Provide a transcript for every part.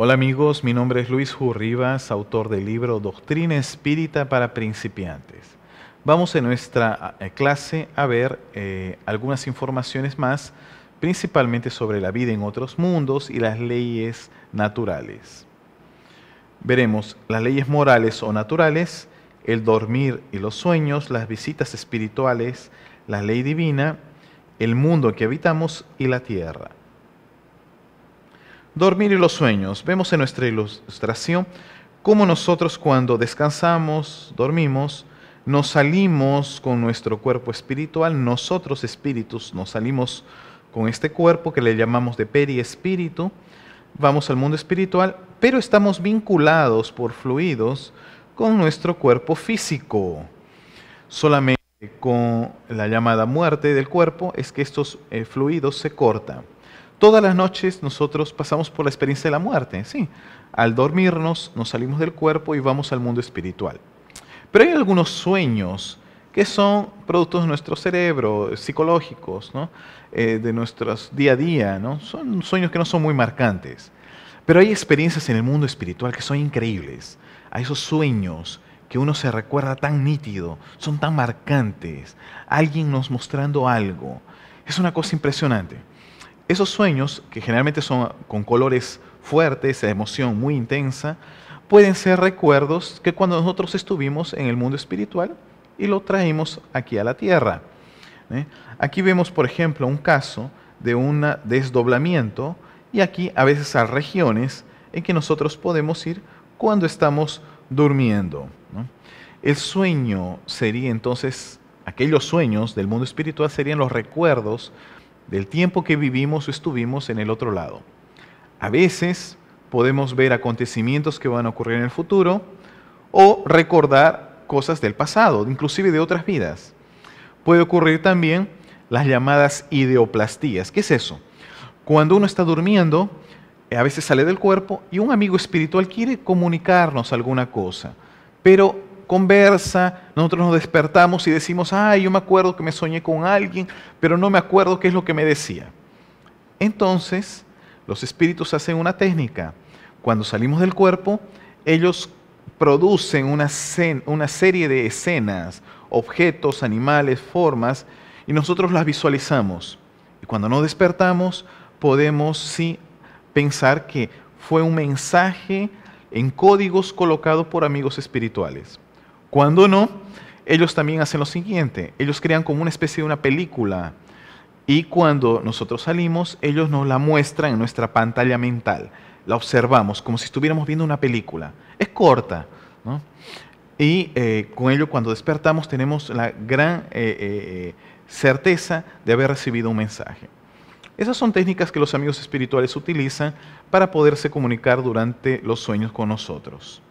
Hola amigos, mi nombre es Luis Jurribas, autor del libro Doctrina Espírita para Principiantes. Vamos en nuestra eh, clase a ver eh, algunas informaciones más, principalmente sobre la vida en otros mundos y las leyes naturales. Veremos las leyes morales o naturales, el dormir y los sueños, las visitas espirituales, la ley divina, el mundo que habitamos y la tierra dormir y los sueños. Vemos en nuestra ilustración cómo nosotros cuando descansamos, dormimos, nos salimos con nuestro cuerpo espiritual, nosotros espíritus nos salimos con este cuerpo que le llamamos de periespíritu, vamos al mundo espiritual, pero estamos vinculados por fluidos con nuestro cuerpo físico. Solamente con la llamada muerte del cuerpo es que estos eh, fluidos se cortan. Todas las noches nosotros pasamos por la experiencia de la muerte, sí. Al dormirnos nos salimos del cuerpo y vamos al mundo espiritual. Pero hay algunos sueños que son productos de nuestro cerebro, psicológicos, ¿no? Eh, de nuestro día a día, ¿no? son sueños que no son muy marcantes. Pero hay experiencias en el mundo espiritual que son increíbles. A esos sueños que uno se recuerda tan nítido, son tan marcantes. Alguien nos mostrando algo. Es una cosa impresionante. Esos sueños, que generalmente son con colores fuertes, emoción muy intensa, pueden ser recuerdos que cuando nosotros estuvimos en el mundo espiritual y lo traímos aquí a la tierra. ¿eh? Aquí vemos, por ejemplo, un caso de un desdoblamiento y aquí a veces hay regiones en que nosotros podemos ir cuando estamos durmiendo. El sueño sería entonces, aquellos sueños del mundo espiritual serían los recuerdos del tiempo que vivimos o estuvimos en el otro lado. A veces podemos ver acontecimientos que van a ocurrir en el futuro o recordar cosas del pasado, inclusive de otras vidas. Puede ocurrir también las llamadas ideoplastías. ¿Qué es eso? Cuando uno está durmiendo, a veces sale del cuerpo y un amigo espiritual quiere comunicarnos alguna cosa, pero conversa, nosotros nos despertamos y decimos, ay, yo me acuerdo que me soñé con alguien, pero no me acuerdo qué es lo que me decía. Entonces, los espíritus hacen una técnica. Cuando salimos del cuerpo, ellos producen una, una serie de escenas, objetos, animales, formas, y nosotros las visualizamos. Y cuando nos despertamos, podemos sí pensar que fue un mensaje en códigos colocado por amigos espirituales. Cuando no, ellos también hacen lo siguiente, ellos crean como una especie de una película y cuando nosotros salimos, ellos nos la muestran en nuestra pantalla mental, la observamos como si estuviéramos viendo una película, es corta, Y eh, con ello cuando despertamos tenemos la gran eh, eh, certeza de haber recibido un mensaje. Esas son técnicas que los amigos espirituales utilizan para poderse comunicar durante los sueños con nosotros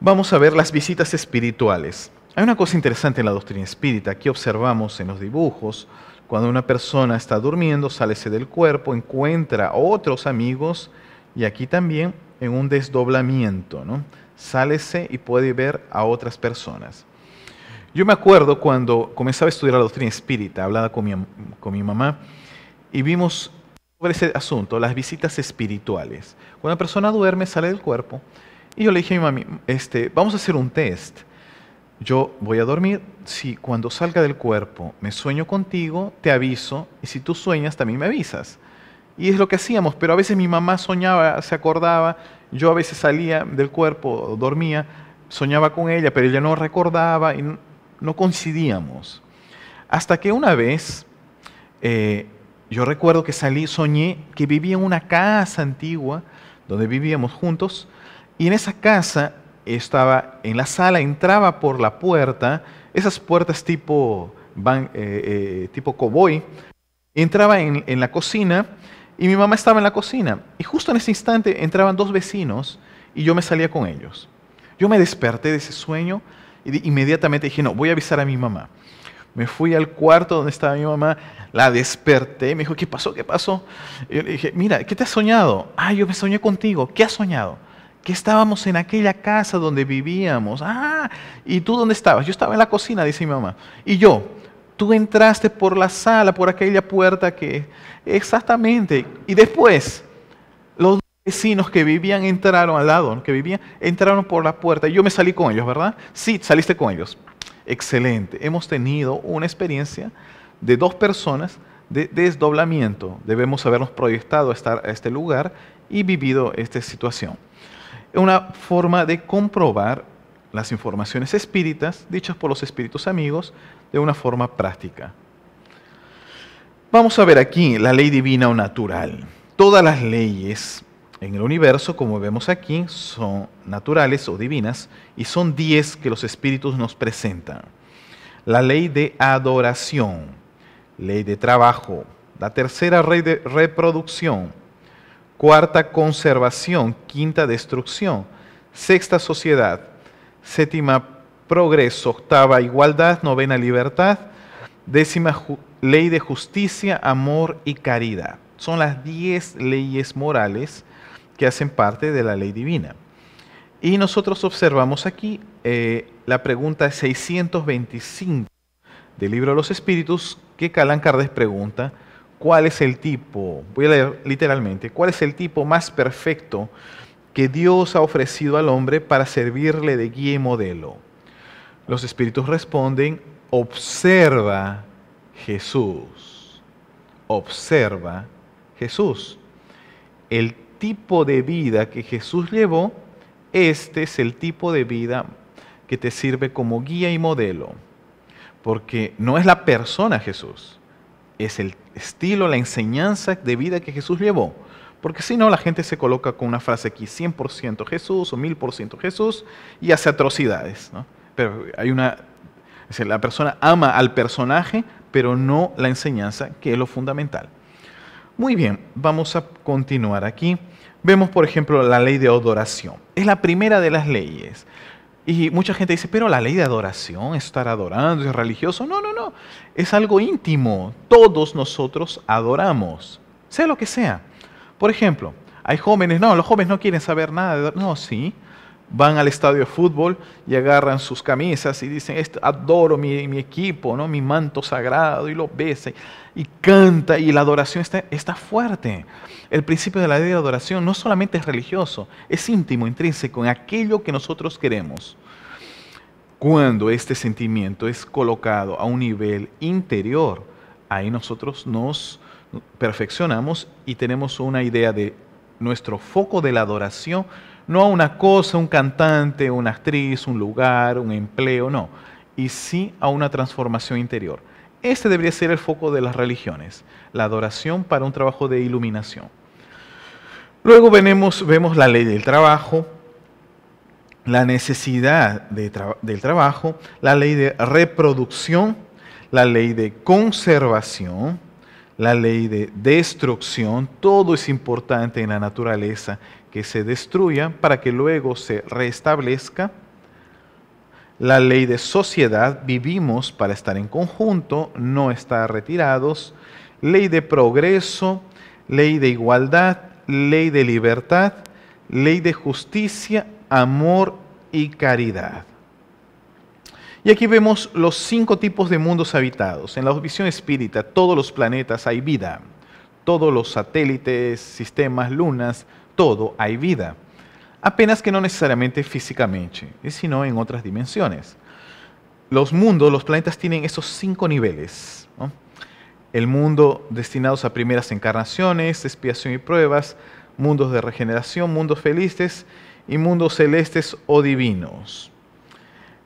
vamos a ver las visitas espirituales. Hay una cosa interesante en la doctrina espírita que observamos en los dibujos. Cuando una persona está durmiendo, sálese del cuerpo, encuentra a otros amigos y aquí también en un desdoblamiento, ¿no? Sálese y puede ver a otras personas. Yo me acuerdo cuando comenzaba a estudiar la doctrina espírita, hablaba con mi, con mi mamá, y vimos sobre ese asunto, las visitas espirituales. Cuando una persona duerme, sale del cuerpo, y yo le dije a mi mami, este, vamos a hacer un test. Yo voy a dormir, si cuando salga del cuerpo me sueño contigo, te aviso, y si tú sueñas, también me avisas. Y es lo que hacíamos, pero a veces mi mamá soñaba, se acordaba, yo a veces salía del cuerpo, dormía, soñaba con ella, pero ella no recordaba y no coincidíamos. Hasta que una vez, eh, yo recuerdo que salí, soñé que vivía en una casa antigua donde vivíamos juntos y en esa casa estaba en la sala, entraba por la puerta, esas puertas tipo, van, eh, eh, tipo cowboy, entraba en, la cocina y mi mamá estaba en la cocina. Y justo en ese instante entraban dos vecinos y yo me salía con ellos. Yo me desperté de ese sueño y e inmediatamente dije, no, voy a avisar a mi mamá. Me fui al cuarto donde estaba mi mamá, la desperté, y me dijo, ¿qué pasó? ¿Qué pasó? yo le dije, mira, ¿qué te has soñado? Ah, yo me soñé contigo, ¿qué has soñado? estábamos en aquella casa donde vivíamos. Ah, ¿y tú dónde estabas? Yo estaba en la cocina, dice mi mamá. Y yo, tú entraste por la sala, por aquella puerta que... Exactamente. Y después, los vecinos que vivían entraron al lado, que vivían, entraron por la puerta. Y yo me salí con ellos, ¿verdad? Sí, saliste con ellos. Excelente. Hemos tenido una experiencia de dos personas de desdoblamiento. Debemos habernos proyectado a, estar a este lugar y vivido esta situación es una forma de comprobar las informaciones espíritas dichas por los espíritus amigos de una forma práctica. Vamos a ver aquí la ley divina o natural. Todas las leyes en el universo, como vemos aquí, son naturales o divinas y son diez que los espíritus nos presentan. La ley de adoración, ley de trabajo, la tercera ley de reproducción, cuarta conservación, quinta destrucción, sexta sociedad, séptima progreso, octava igualdad, novena libertad, décima ley de justicia, amor y caridad. Son las diez leyes morales que hacen parte de la ley divina. Y nosotros observamos aquí eh, la pregunta 625 del libro de los espíritus que Calán Cardes pregunta, cuál es el tipo, voy a leer literalmente, cuál es el tipo más perfecto que Dios ha ofrecido al hombre para servirle de guía y modelo. Los espíritus responden, observa Jesús, observa Jesús. El tipo de vida que Jesús llevó, este es el tipo de vida que te sirve como guía y modelo, porque no es la persona Jesús, es el estilo, la enseñanza de vida que Jesús llevó. Porque si no, la gente se coloca con una frase aquí, 100% Jesús o 1000% Jesús, y hace atrocidades. Pero hay una, es decir, la persona ama al personaje, pero no la enseñanza, que es lo fundamental. Muy bien, vamos a continuar aquí. Vemos, por ejemplo, la ley de adoración. Es la primera de las leyes. Y mucha gente dice, pero la ley de adoración, estar adorando, es religioso. No, no, no. Es algo íntimo. Todos nosotros adoramos, sea lo que sea. Por ejemplo, hay jóvenes, no, los jóvenes no quieren saber nada de No, sí van al estadio de fútbol y agarran sus camisas y dicen, este, adoro mi, equipo, ¿no? mi manto sagrado, y lo besa y canta, y la adoración está, está fuerte. El principio de la idea de adoración no solamente es religioso, es íntimo, intrínseco, en aquello que nosotros queremos. Cuando este sentimiento es colocado a un nivel interior, ahí nosotros nos perfeccionamos y tenemos una idea de nuestro foco de la adoración no a una cosa, un cantante, una actriz, un lugar, un empleo, no, y sí a una transformación interior. Este debería ser el foco de las religiones, la adoración para un trabajo de iluminación. Luego venemos, vemos la ley del trabajo, la necesidad del trabajo, la ley de reproducción, la ley de conservación, la ley de destrucción, todo es importante en la naturaleza que se destruya para que luego se restablezca. La ley de sociedad, vivimos para estar en conjunto, no estar retirados. Ley de progreso, ley de igualdad, ley de libertad, ley de justicia, amor y caridad. Y aquí vemos los cinco tipos de mundos habitados. En la visión espírita, todos los planetas hay vida todos los satélites, sistemas, lunas, todo hay vida. Apenas que no necesariamente físicamente, eh, sino en otras dimensiones. Los mundos, los planetas tienen esos cinco niveles. El mundo destinados a primeras encarnaciones, expiación y pruebas, mundos de regeneración, mundos felices y mundos celestes o divinos.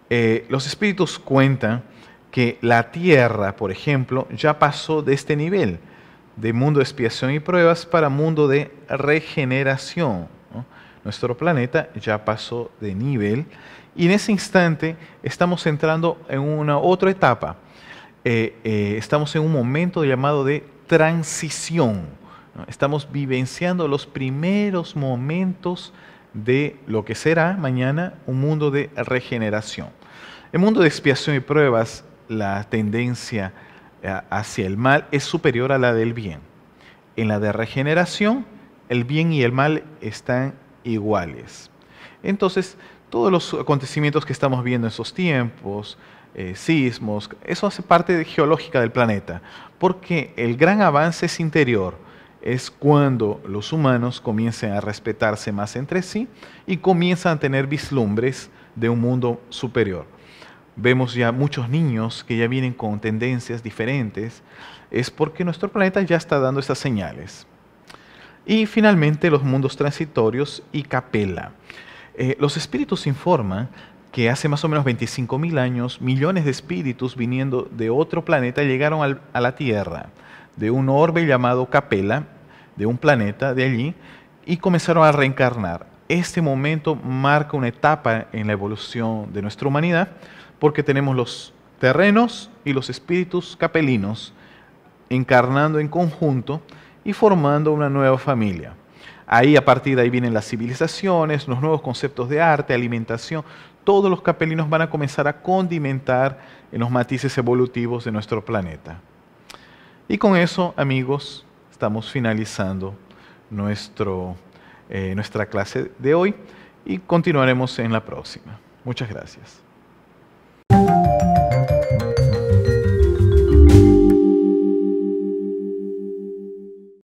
Eh, los espíritus cuentan que la Tierra, por ejemplo, ya pasó de este nivel de mundo de expiación y pruebas para mundo de regeneración. Nuestro planeta ya pasó de nivel y en ese instante estamos entrando en una otra etapa. Eh, eh, estamos en un momento llamado de transición. Estamos vivenciando los primeros momentos de lo que será mañana un mundo de regeneración. El mundo de expiación y pruebas, la tendencia hacia el mal es superior a la del bien. En la de regeneración, el bien y el mal están iguales. Entonces, todos los acontecimientos que estamos viendo en esos tiempos, eh, sismos, eso hace parte de geológica del planeta, porque el gran avance es interior, es cuando los humanos comiencen a respetarse más entre sí y comienzan a tener vislumbres de un mundo superior vemos ya muchos niños que ya vienen con tendencias diferentes, es porque nuestro planeta ya está dando estas señales. Y finalmente los mundos transitorios y capela. Eh, los espíritus informan que hace más o menos 25.000 años millones de espíritus viniendo de otro planeta llegaron a la Tierra, de un orbe llamado capela, de un planeta de allí, y comenzaron a reencarnar. Este momento marca una etapa en la evolución de nuestra humanidad porque tenemos los terrenos y los espíritus capelinos encarnando en conjunto y formando una nueva familia. Ahí a partir de ahí vienen las civilizaciones, los nuevos conceptos de arte, alimentación. Todos los capelinos van a comenzar a condimentar en los matices evolutivos de nuestro planeta. Y con eso, amigos, estamos finalizando nuestro, eh, nuestra clase de hoy y continuaremos en la próxima. Muchas gracias.